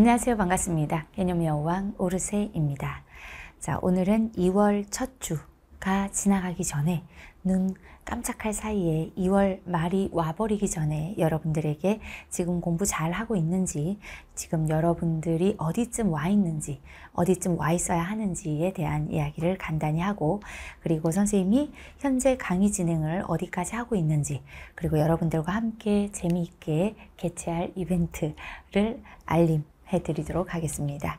안녕하세요. 반갑습니다. 개념 여왕 오르세입니다. 자, 오늘은 2월 첫 주가 지나가기 전에 눈 깜짝할 사이에 2월 말이 와버리기 전에 여러분들에게 지금 공부 잘 하고 있는지, 지금 여러분들이 어디쯤 와 있는지, 어디쯤 와 있어야 하는지에 대한 이야기를 간단히 하고, 그리고 선생님이 현재 강의 진행을 어디까지 하고 있는지, 그리고 여러분들과 함께 재미있게 개최할 이벤트를 알림, 해드리도록 하겠습니다.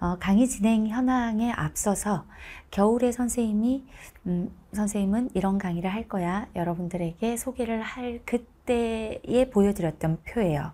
어, 강의 진행 현황에 앞서서 겨울에 선생님이 음, 선생님은 이런 강의를 할 거야 여러분들에게 소개를 할 그때에 보여드렸던 표예요.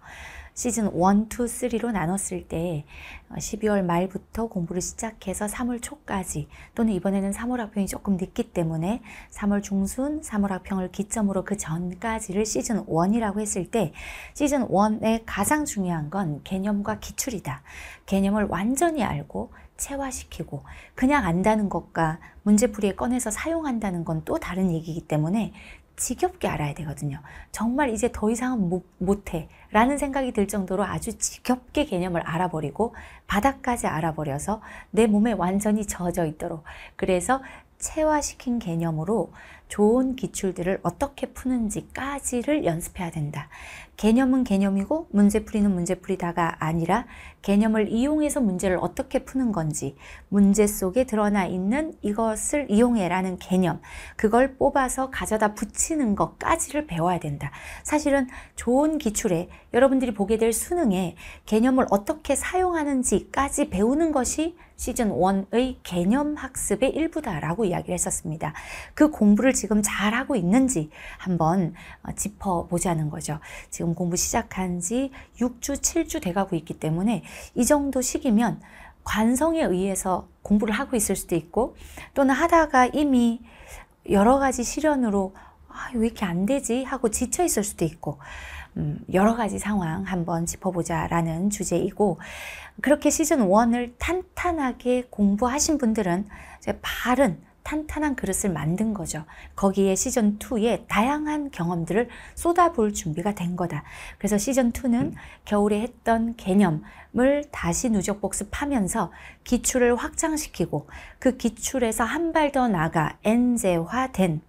시즌 1, 2, 3로 나눴을 때 12월 어, 말부터 공부를 시작해서 3월 초까지 또는 이번에는 3월 학평이 조금 늦기 때문에 3월 중순, 3월 학평을 기점으로 그 전까지를 시즌 1이라고 했을 때 시즌 1의 가장 중요한 건 개념과 기출이다. 개념을 완전히 알고 체화시키고 그냥 안다는 것과 문제풀이에 꺼내서 사용한다는 건 또 다른 얘기이기 때문에 지겹게 알아야 되거든요. 정말 이제 더 이상은 못, 못해 라는 생각이 들 정도로 아주 지겹게 개념을 알아버리고 바닥까지 알아버려서 내 몸에 완전히 젖어 있도록 그래서 체화시킨 개념으로 좋은 기출들을 어떻게 푸는지까지를 연습해야 된다. 개념은 개념이고 문제풀이는 문제풀이다가 아니라 개념을 이용해서 문제를 어떻게 푸는 건지 문제 속에 드러나 있는 이것을 이용해라는 개념 그걸 뽑아서 가져다 붙이는 것까지를 배워야 된다. 사실은 좋은 기출에 여러분들이 보게 될 수능에 개념을 어떻게 사용하는지까지 배우는 것이 시즌 1의 개념 학습의 일부다라고 이야기를 했었습니다. 그 공부를 지금 잘하고 있는지 한번 어, 짚어보자는 거죠. 지금 지금 공부 시작한 지 6주, 7주 돼가고 있기 때문에 이 정도 시기면 관성에 의해서 공부를 하고 있을 수도 있고 또는 하다가 이미 여러 가지 시련으로 아, 왜 이렇게 안 되지? 하고 지쳐 있을 수도 있고 음, 여러 가지 상황 한번 짚어보자라는 주제이고 그렇게 시즌 1을 탄탄하게 공부하신 분들은 발은 탄탄한 그릇을 만든 거죠. 거기에 시즌2에 다양한 경험들을 쏟아볼 준비가 된 거다. 그래서 시즌2는 음. 겨울에 했던 개념을 다시 누적 복습하면서 기출을 확장시키고 그 기출에서 한 발 더 나가 엔제화된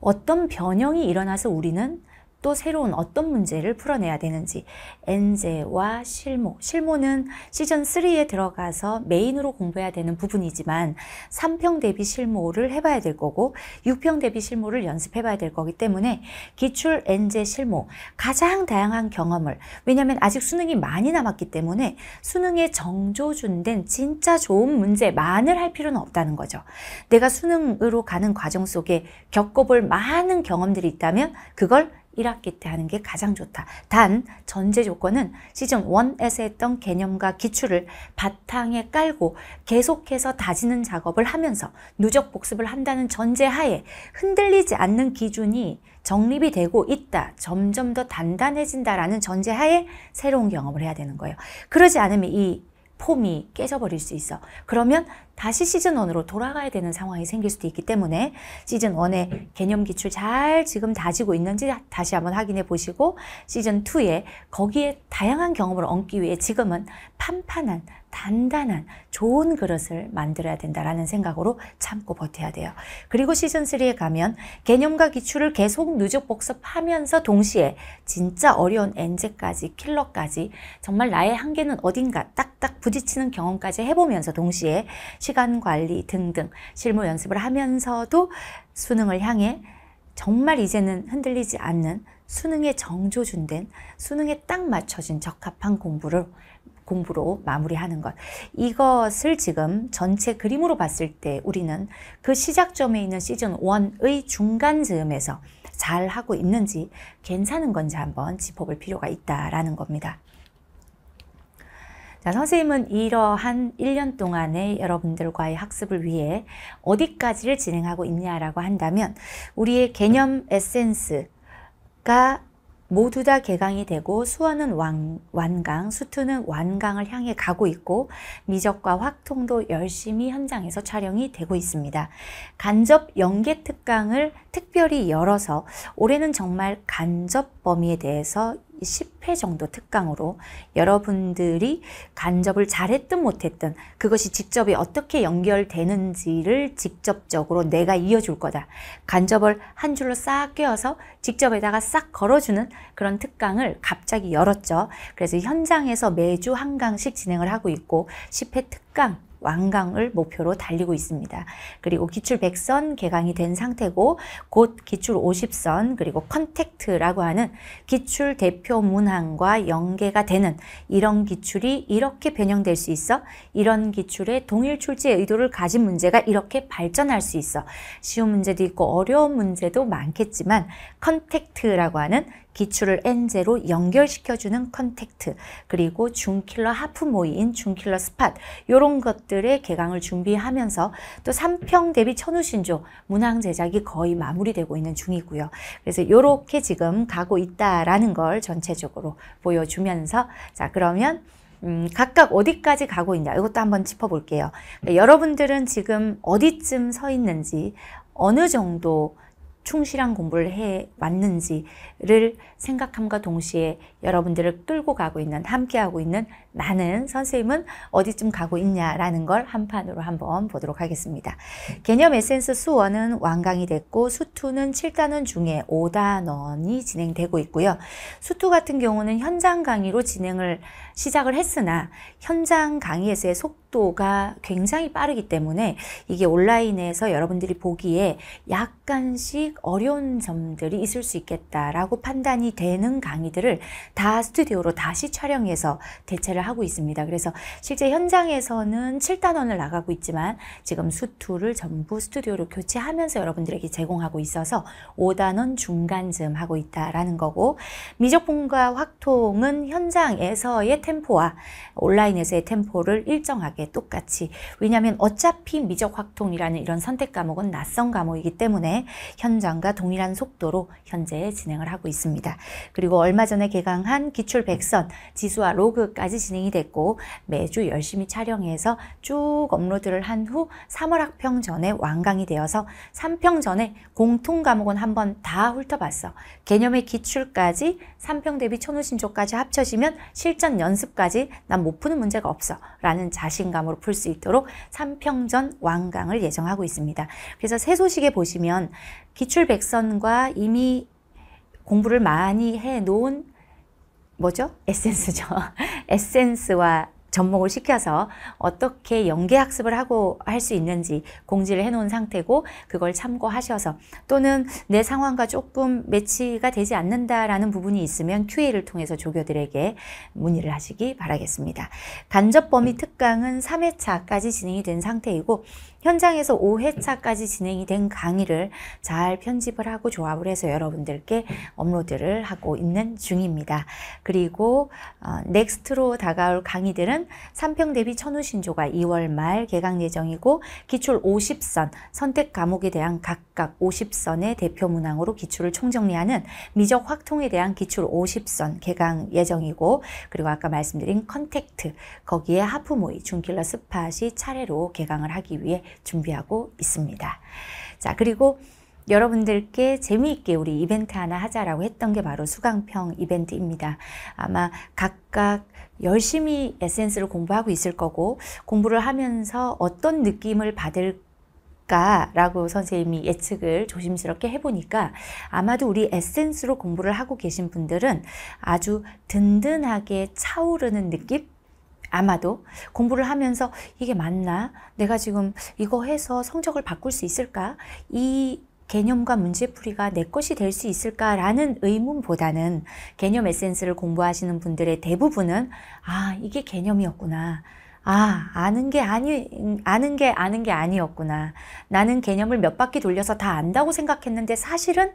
어떤 변형이 일어나서 우리는 또 새로운 어떤 문제를 풀어내야 되는지 엔제와 실모 실모는 시즌3에 들어가서 메인으로 공부해야 되는 부분이지만 3평 대비 실모를 해봐야 될 거고 6평 대비 실모를 연습해봐야 될 거기 때문에 기출 엔제 실모 가장 다양한 경험을 왜냐하면 아직 수능이 많이 남았기 때문에 수능에 정조준된 진짜 좋은 문제만을 할 필요는 없다는 거죠. 내가 수능으로 가는 과정 속에 겪어볼 많은 경험들이 있다면 그걸 1학기 때 하는 게 가장 좋다. 단 전제 조건은 시즌 1에서 했던 개념과 기출을 바탕에 깔고 계속해서 다지는 작업을 하면서 누적 복습을 한다는 전제하에 흔들리지 않는 기준이 정립이 되고 있다. 점점 더 단단해진다라는 전제하에 새로운 경험을 해야 되는 거예요. 그러지 않으면 이 폼이 깨져버릴 수 있어. 그러면 다시 시즌1으로 돌아가야 되는 상황이 생길 수도 있기 때문에 시즌1의 개념 기출 잘 지금 다지고 있는지 다시 한번 확인해 보시고 시즌2에 거기에 다양한 경험을 얹기 위해 지금은 판판한, 단단한, 좋은 그릇을 만들어야 된다라는 생각으로 참고 버텨야 돼요. 그리고 시즌3에 가면 개념과 기출을 계속 누적 복습하면서 동시에 진짜 어려운 엔제까지, 킬러까지 정말 나의 한계는 어딘가 딱딱 부딪히는 경험까지 해보면서 동시에 시간 관리 등등 실무 연습을 하면서도 수능을 향해 정말 이제는 흔들리지 않는 수능에 정조준된 수능에 딱 맞춰진 적합한 공부를 공부로 마무리하는 것. 이것을 지금 전체 그림으로 봤을 때 우리는 그 시작점에 있는 시즌 1의 중간즈음에서잘 하고 있는지 괜찮은 건지 한번 짚어볼 필요가 있다라는 겁니다. 자, 선생님은 이러한 1년 동안의 여러분들과의 학습을 위해 어디까지를 진행하고 있냐라고 한다면 우리의 개념 에센스가 모두 다 개강이 되고 수원은 왕, 완강, 수투는 완강을 향해 가고 있고 미적과 확통도 열심히 현장에서 촬영이 되고 있습니다. 간접 연계 특강을 특별히 열어서 올해는 정말 간접 범위에 대해서 10회 정도 특강으로 여러분들이 간접을 잘했든 못했든 그것이 직접이 어떻게 연결되는지를 직접적으로 내가 이어줄 거다. 간접을 한 줄로 싹 꿰어서 직접에다가 싹 걸어주는 그런 특강을 갑자기 열었죠. 그래서 현장에서 매주 한 강씩 진행을 하고 있고 10회 특강 완강을 목표로 달리고 있습니다. 그리고 기출 100선 개강이 된 상태고 곧 기출 50선 그리고 컨택트라고 하는 기출 대표 문항과 연계가 되는 이런 기출이 이렇게 변형될 수 있어 이런 기출의 동일 출제의 도를 가진 문제가 이렇게 발전할 수 있어 쉬운 문제도 있고 어려운 문제도 많겠지만 컨택트라고 하는 기출을 n 제로 연결시켜주는 컨택트 그리고 중킬러 하프 모이인 중킬러 스팟 이런 것들의 개강을 준비하면서 또 3평 대비 천우신조 문항 제작이 거의 마무리되고 있는 중이고요. 그래서 이렇게 지금 가고 있다라는 걸 전체적으로 보여주면서 자 그러면 음, 각각 어디까지 가고 있냐 이것도 한번 짚어볼게요. 그러니까 여러분들은 지금 어디쯤 서 있는지 어느 정도 충실한 공부를 해 왔는지를 생각함과 동시에 여러분들을 끌고 가고 있는 함께하고 있는 나는 선생님은 어디쯤 가고 있냐라는 걸 한 판으로 한번 보도록 하겠습니다. 개념 에센스 수원은 완강이 됐고 수투는 7단원 중에 5단원이 진행되고 있고요. 수투 같은 경우는 현장 강의로 진행을 시작을 했으나 현장 강의에서의 속도가 굉장히 빠르기 때문에 이게 온라인에서 여러분들이 보기에 약간씩 어려운 점들이 있을 수 있겠다라고 판단이 되는 강의들을 다 스튜디오로 다시 촬영해서 대체를 하고 있습니다. 그래서 실제 현장에서는 7단원을 나가고 있지만 지금 수투를 전부 스튜디오로 교체하면서 여러분들에게 제공하고 있어서 5단원 중간쯤 하고 있다라는 거고 미적분과 확통은 현장에서의 템포와 온라인에서의 템포를 일정하게 똑같이 왜냐하면 어차피 미적 확통이라는 이런 선택 과목은 낯선 과목이기 때문에 현장과 동일한 속도로 현재 진행을 하고 있습니다. 그리고 얼마 전에 개강 강한 기출 백선, 지수와 로그까지 진행이 됐고 매주 열심히 촬영해서 쭉 업로드를 한 후 3월 학평 전에 완강이 되어서 3평 전에 공통 과목은 한번 다 훑어봤어. 개념의 기출까지 3평 대비 천우신조까지 합쳐지면 실전 연습까지 난 못 푸는 문제가 없어 라는 자신감으로 풀 수 있도록 3평 전 완강을 예정하고 있습니다. 그래서 새 소식에 보시면 기출 백선과 이미 공부를 많이 해놓은 뭐죠? 에센스죠. 에센스와 접목을 시켜서 어떻게 연계학습을 하고 할 수 있는지 공지를 해놓은 상태고 그걸 참고하셔서 또는 내 상황과 조금 매치가 되지 않는다라는 부분이 있으면 QA를 통해서 조교들에게 문의를 하시기 바라겠습니다. 간접범위 특강은 3회차까지 진행이 된 상태이고 현장에서 5회차까지 진행이 된 강의를 잘 편집을 하고 조합을 해서 여러분들께 업로드를 하고 있는 중입니다. 그리고 어, 넥스트로 다가올 강의들은 삼평 대비 천우신조가 2월 말 개강 예정이고 기출 50선, 선택 과목에 대한 각각 50선의 대표 문항으로 기출을 총정리하는 미적 확통에 대한 기출 50선 개강 예정이고 그리고 아까 말씀드린 컨택트 거기에 하프모이, 중킬러 스팟이 차례로 개강을 하기 위해 준비하고 있습니다. 자, 그리고 여러분들께 재미있게 우리 이벤트 하나 하자라고 했던 게 바로 수강평 이벤트입니다. 아마 각각 열심히 에센스를 공부하고 있을 거고 공부를 하면서 어떤 느낌을 받을 라고 선생님이 예측을 조심스럽게 해보니까 아마도 우리 에센스로 공부를 하고 계신 분들은 아주 든든하게 차오르는 느낌? 아마도 공부를 하면서 이게 맞나? 내가 지금 이거 해서 성적을 바꿀 수 있을까? 이 개념과 문제풀이가 내 것이 될 수 있을까라는 의문보다는 개념 에센스를 공부하시는 분들의 대부분은 아, 이게 개념이었구나. 아, 아는 게 아니, 아는 게 아는 게 아니었구나. 나는 개념을 몇 바퀴 돌려서 다 안다고 생각했는데 사실은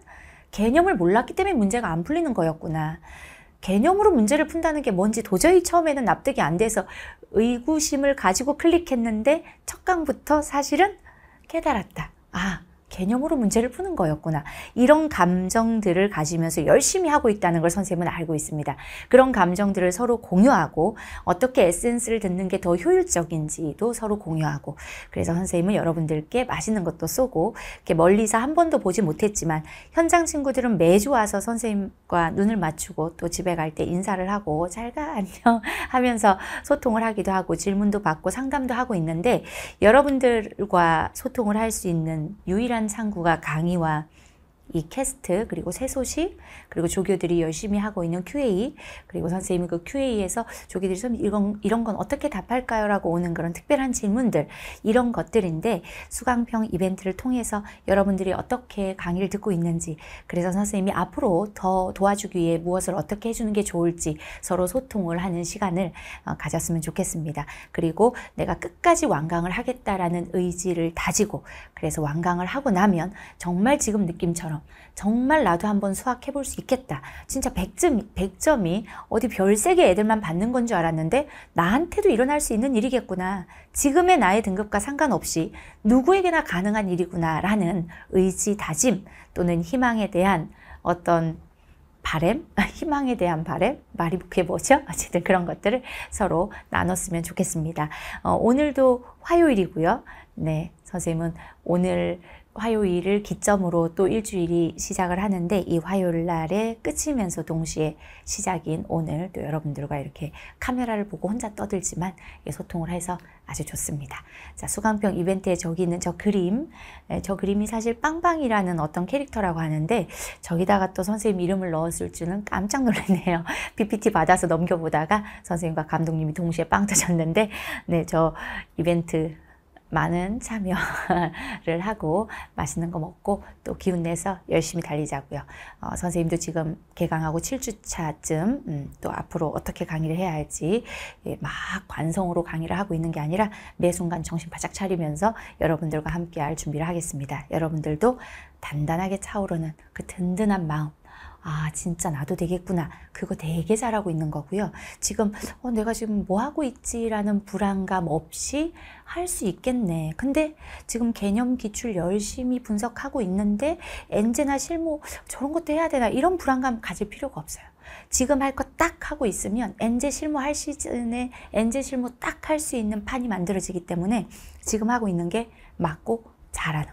개념을 몰랐기 때문에 문제가 안 풀리는 거였구나. 개념으로 문제를 푼다는 게 뭔지 도저히 처음에는 납득이 안 돼서 의구심을 가지고 클릭했는데 첫 강부터 사실은 깨달았다. 아, 개념으로 문제를 푸는 거였구나. 이런 감정들을 가지면서 열심히 하고 있다는 걸 선생님은 알고 있습니다. 그런 감정들을 서로 공유하고 어떻게 에센스를 듣는 게 더 효율적인지도 서로 공유하고 그래서 선생님은 여러분들께 맛있는 것도 쏘고 이렇게 멀리서 한 번도 보지 못했지만 현장 친구들은 매주 와서 선생님과 눈을 맞추고 또 집에 갈 때 인사를 하고 잘 가 안녕 하면서 소통을 하기도 하고 질문도 받고 상담도 하고 있는데 여러분들과 소통을 할 수 있는 유일한 상구가 강의와 이 캐스트 그리고 새소식 그리고 조교들이 열심히 하고 있는 QA 그리고 선생님이 그 QA에서 조교들이 좀 이런, 이런 건 어떻게 답할까요? 라고 오는 그런 특별한 질문들 이런 것들인데 수강평 이벤트를 통해서 여러분들이 어떻게 강의를 듣고 있는지 그래서 선생님이 앞으로 더 도와주기 위해 무엇을 어떻게 해주는 게 좋을지 서로 소통을 하는 시간을 어, 가졌으면 좋겠습니다. 그리고 내가 끝까지 완강을 하겠다라는 의지를 다지고 그래서 완강을 하고 나면 정말 지금 느낌처럼 정말 나도 한번 수학해 볼 수 있겠다. 진짜 100점, 100점이 어디 별세계 애들만 받는 건 줄 알았는데 나한테도 일어날 수 있는 일이겠구나. 지금의 나의 등급과 상관없이 누구에게나 가능한 일이구나 라는 의지 다짐 또는 희망에 대한 어떤 바램? 희망에 대한 바램? 말이 그게 뭐죠? 어쨌든 그런 것들을 서로 나눴으면 좋겠습니다. 어, 오늘도 화요일이고요. 네, 선생님은 오늘 화요일을 기점으로 또 일주일이 시작을 하는데 이 화요일 날에 끝이면서 동시에 시작인 오늘 또 여러분들과 이렇게 카메라를 보고 혼자 떠들지만 소통을 해서 아주 좋습니다. 자, 수강평 이벤트에 저기 있는 저 그림, 네, 저 그림이 사실 빵빵이라는 어떤 캐릭터라고 하는데 저기다가 또 선생님 이름을 넣었을 줄은 깜짝 놀랐네요. PPT 받아서 넘겨보다가 선생님과 감독님이 동시에 빵 터졌는데 네, 저 이벤트 많은 참여를 하고 맛있는 거 먹고 또 기운 내서 열심히 달리자고요. 어, 선생님도 지금 개강하고 7주차쯤 음, 또 앞으로 어떻게 강의를 해야 할지 예, 막 관성으로 강의를 하고 있는 게 아니라 매 순간 정신 바짝 차리면서 여러분들과 함께 할 준비를 하겠습니다. 여러분들도 단단하게 차오르는 그 든든한 마음 아 진짜 나도 되겠구나 그거 되게 잘하고 있는 거고요 지금 어, 내가 지금 뭐 하고 있지라는 불안감 없이 할 수 있겠네 근데 지금 개념 기출 열심히 분석하고 있는데 엔제나 실무 저런 것도 해야 되나 이런 불안감 가질 필요가 없어요 지금 할 거 딱 하고 있으면 엔제 실무 할 시즌에 엔제 실무 딱 할 수 있는 판이 만들어지기 때문에 지금 하고 있는 게 맞고 잘하는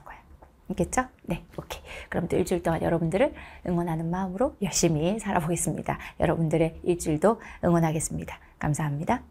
있겠죠? 네, 오케이. 그럼 또 일주일 동안 여러분들을 응원하는 마음으로 열심히 살아보겠습니다. 여러분들의 일주일도 응원하겠습니다. 감사합니다.